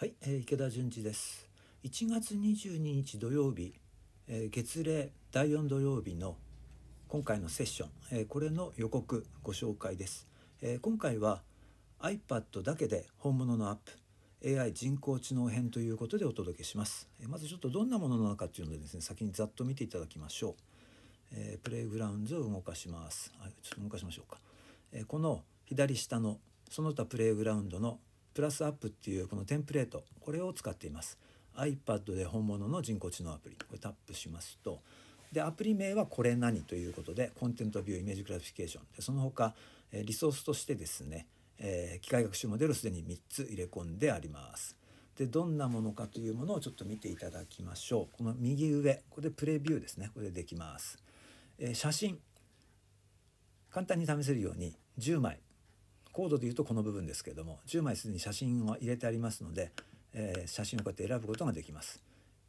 はい、えー、池田純次です1月22日土曜日、えー、月例第4土曜日の今回のセッション、えー、これの予告ご紹介です、え今回は iPad だけで本物のアップ AI 人工知能編ということでお届けします、えまずちょっとどんなものなのかっていうのでですね先にざっと見ていただきましょう、えプレイグラウンドを動かしますちょっと動かしましょうか、えこの左下のその他プレイグラウンドのプラスアップっていうこのテンプレートこれを使っています iPad で本物の人工知能アプリこれタップしますとでアプリ名はこれ何ということでコンテントビューイメージグラフィケーションでその他リソースとしてですね、えー、機械学習モデルすでに3つ入れ込んでありますでどんなものかというものをちょっと見ていただきましょうこの右上ここでプレビューですねこれでできます、えー、写真簡単に試せるように10枚コードで言うとこの部分ですけれども10枚すでに写真を入れてありますので、えー、写真をこうやって選ぶことができます。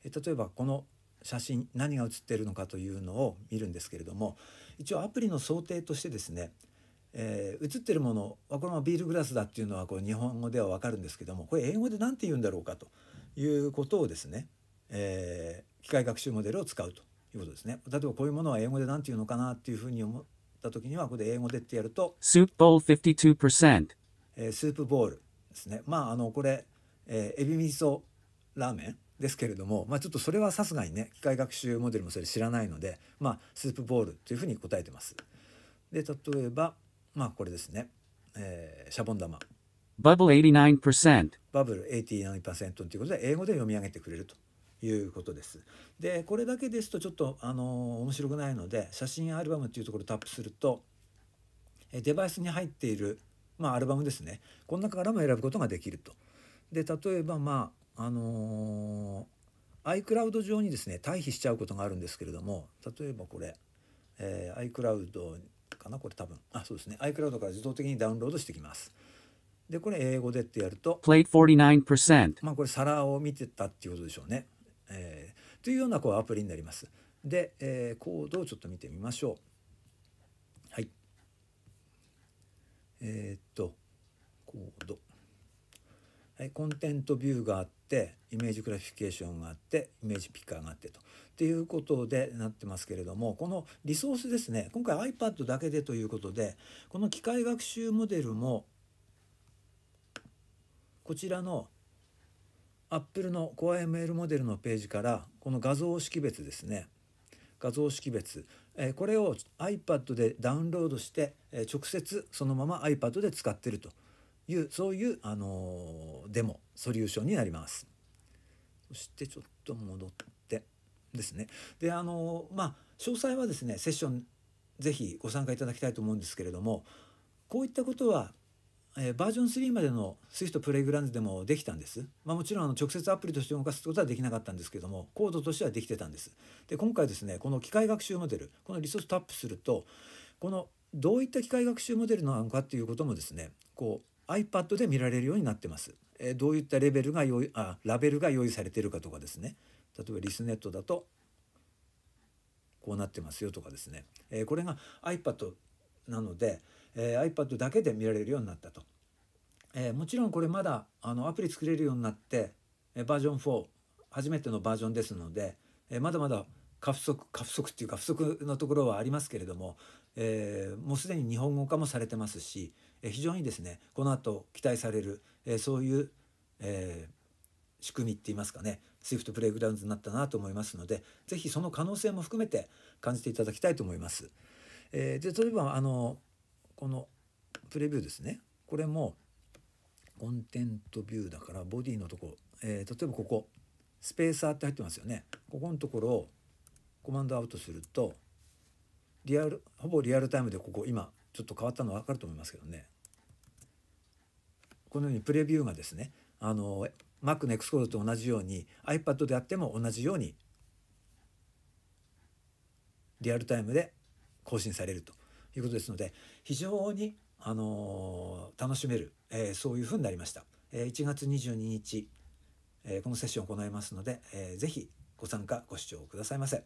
えー、例えばこの写真何が写っているのかというのを見るんですけれども一応アプリの想定としてですね、えー、写ってるものはこのビールグラスだっていうのはこう日本語ではわかるんですけどもこれ英語で何て言うんだろうかということをですね、えー、機械学習モデルを使うということですね。例えばこういうものは英語で何て言うのかなっていうふうに思った時にはここで英語でってやるとスープボール52%、えー、スープボールですねまああのこれ、えー、エビ味噌ラーメンですけれども、まあ、ちょっとそれはさすがにね機械学習モデルもそれ知らないので、まあ、スープボールというふうに答えてます。で例えばまあこれですね、えー、シャボン玉。バブル89%バブル89%ということで英語で読み上げてくれるということです。でこれだけですとちょっとあの面白くないので写真アルバムっていうところをタップするとデバイスに入っている、まあ、アルバムですねこの中からも選ぶことができると。で例えばまああのー、iCloud 上にですね退避しちゃうことがあるんですけれども例えばこれ、えー、iCloud かなこれ多分あそうですね iCloud から自動的にダウンロードしてきます。でこれ英語でってやるとまあこれ皿を見てたっていうことでしょうね。というようなこうアプリになります。で、えー、コードをちょっと見てみましょう。はい。えー、っと、コード。はい、コンテントビューがあって、イメージクラフィケーションがあって、イメージピッカーがあってと。っていうことでなってますけれども、このリソースですね、今回 iPad だけでということで、この機械学習モデルも、こちらの Apple の CoreML モデルのページからこの画像識別ですね画像識別これを iPad でダウンロードして直接そのまま iPad で使ってるというそういうあのデモソリューションになりますそしてちょっと戻ってですねであのまあ詳細はですねセッション是非ご参加いただきたいと思うんですけれどもこういったことはえー、バージョン3までの Swift プレイグラウンドでもできたんです。まあ、もちろんあの直接アプリとして動かすことはできなかったんですけども、コードとしてはできてたんです。で、今回ですね、この機械学習モデル、このリソースタップすると、このどういった機械学習モデルなのかっていうこともですね、こう iPad で見られるようになってます。えー、どういったレベルが用意あラベルが用意されてるかとかですね、例えばリスネットだとこうなってますよとかですね、えー、これが iPad なので、えー、iPad だけで見られるようになったと、えー、もちろんこれまだあのアプリ作れるようになって、えバージョン4初めてのバージョンですので、えまだまだ過不足過不足っていうか不足のところはありますけれども、えー、もうすでに日本語化もされてますし、えー、非常にですねこの後期待される、えー、そういう、え仕組みって言いますかね SWIFT プレイグラウンドになったなと思いますので是非その可能性も含めて感じていただきたいと思います。えで例えばあのこのプレビューですねこれもコンテントビューだからボディのところ、えー、例えばここスペーサーって入ってますよねここのところをコマンドアウトするとリアルほぼリアルタイムでここ今ちょっと変わったの分かると思いますけどねこのようにプレビューがですねあの Mac の Xcode と同じように iPad であっても同じようにリアルタイムで更新されるということですので非常に、あのー、楽しめる、えー、そういうふうになりました、えー、1月22日、えー、このセッションを行いますので、えー、ぜひご参加ご視聴くださいませ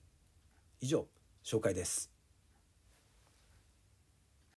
以上紹介です